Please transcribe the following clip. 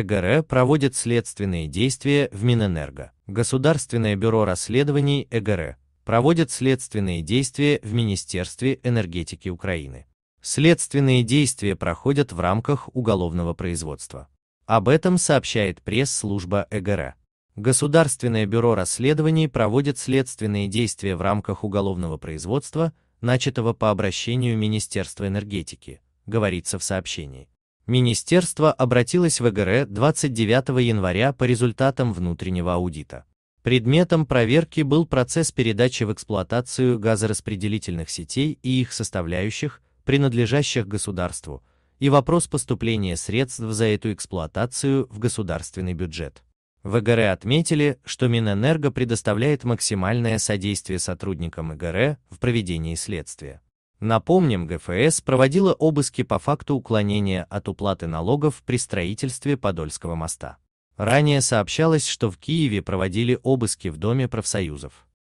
ЭГР проводит следственные действия в Минэнерго. Государственное бюро расследований ЭГР проводит следственные действия в Министерстве энергетики Украины. Следственные действия проходят в рамках уголовного производства. Об этом сообщает пресс-служба ЭГР. Государственное бюро расследований проводит следственные действия в рамках уголовного производства, начатого по обращению Министерства энергетики, говорится в сообщении. Министерство обратилось в ЭГР 29 января по результатам внутреннего аудита. Предметом проверки был процесс передачи в эксплуатацию газораспределительных сетей и их составляющих, принадлежащих государству, и вопрос поступления средств за эту эксплуатацию в государственный бюджет. В ЭГР отметили, что Минэнерго предоставляет максимальное содействие сотрудникам ЭГР в проведении следствия. Напомним, ГФС проводила обыски по факту уклонения от уплаты налогов при строительстве Подольского моста. Ранее сообщалось, что в Киеве проводили обыски в Доме профсоюзов.